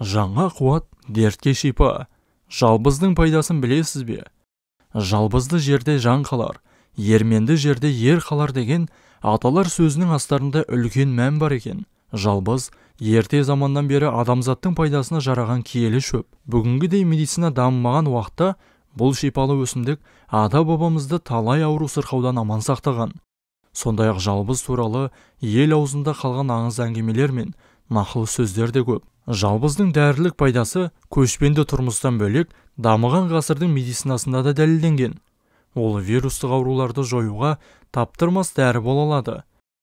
жаңа қуат дертке шипа жалбыздың пайдасын білесіз бе жалбызды жерде жан қалар ерменді жерде ер қалар деген аталар сөзінің астарында үлкен мән бар екен жалбыз ерте заманнан бері адамзаттың пайдасына жараған киелі шөп бүгінгідей медицина дамымаған уақытта бұл шипалы өсімдік ата бабамызды талай ауру сырқаудан аман сақтаған сондай ақ жалбыз туралы ел аузында қалған аңыз әңгімелер мен нақыл сөздер де көп жалбыздың дәрілік пайдасы көшпенді тұрмыстан бөлек дамыған ғасырдың медицинасында да дәлелденген ол вирустық ауруларды жоюға таптырмас дәрі бола алады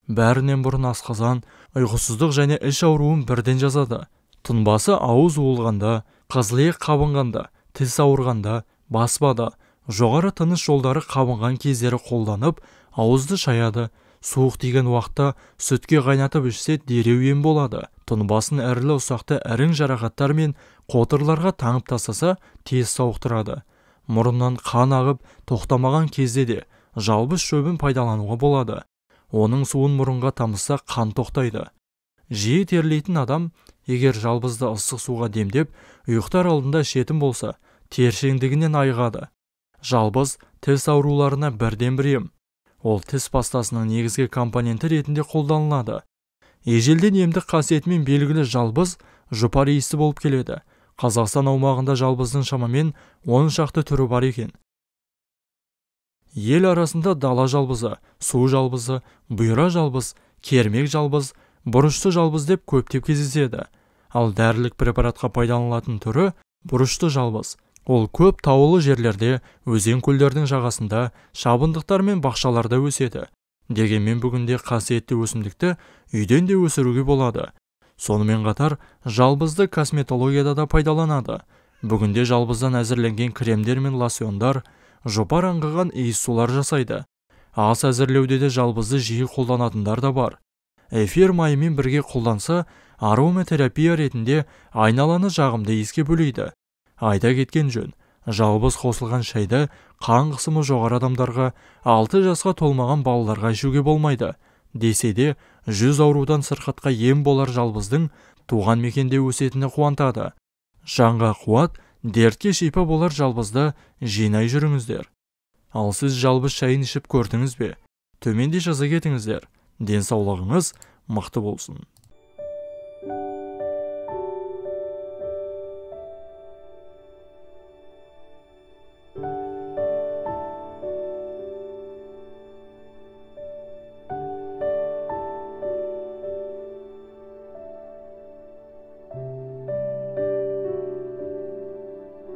бәрінен бұрын асқазан ұйқысыздық және іш ауруын бірден жазады тұнбасы ауыз уылғанда қызылиық қабынғанда тіс ауырғанда баспада жоғары тыныс жолдары қабынған кездері қолданып ауызды шаяды суық тиген уақытта сүтке қайнатып ішсе дереу ем болады тұнбасын әрлі ұсақты әрің жарақаттар мен қотырларға таңып тастаса тез сауықтырады мұрыннан қан ағып тоқтамаған кезде де жалбыз шөбін пайдалануға болады оның суын мұрынға тамызса қан тоқтайды жиі терлейтін адам егер жалбызды ыстық суға демдеп ұйықтар алдында ішетін болса тершеңдігінен айығады жалбыз тіс ауруларына бірден бір ем ол тіс пастасының негізгі компоненті ретінде қолданылады ежелден емдік қасиетімен белгілі жалбыз жұпар иісі болып келеді қазақстан аумағында жалбыздың шамамен он шақты түрі бар екен ел арасында дала жалбызы су жалбызы бұйра жалбыз кермек жалбыз бұрышты жалбыз деп көптеп кездеседі ал дәрілік препаратқа пайдаланылатын түрі бұрышты жалбыз ол көп таулы жерлерде өзен көлдердің жағасында шабындықтар мен бақшаларда өседі дегенмен бүгінде қасиетті өсімдікті үйден де өсіруге болады сонымен қатар жалбызды косметологияда да пайдаланады бүгінде жалбыздан әзірленген кремдер мен лосьондар жұпар аңғыған сулар жасайды ас әзірлеуде де жалбызды жиі қолданатындар да бар эфир майымен бірге қолданса ароматерапия ретінде айналаны жағымды иіске бөлейді айта кеткен жөн жалбыз қосылған шайды қан қысымы жоғары адамдарға алты жасқа толмаған балаларға ішуге болмайды десе де жүз аурудан сырқатқа ем болар жалбыздың туған мекенде өсетіні қуантады жанға қуат дертке шипа болар жалбызды жинай жүріңіздер ал сіз жалбыз шайын ішіп көрдіңіз бе төменде жаза кетіңіздер денсаулығыңыз мықты болсын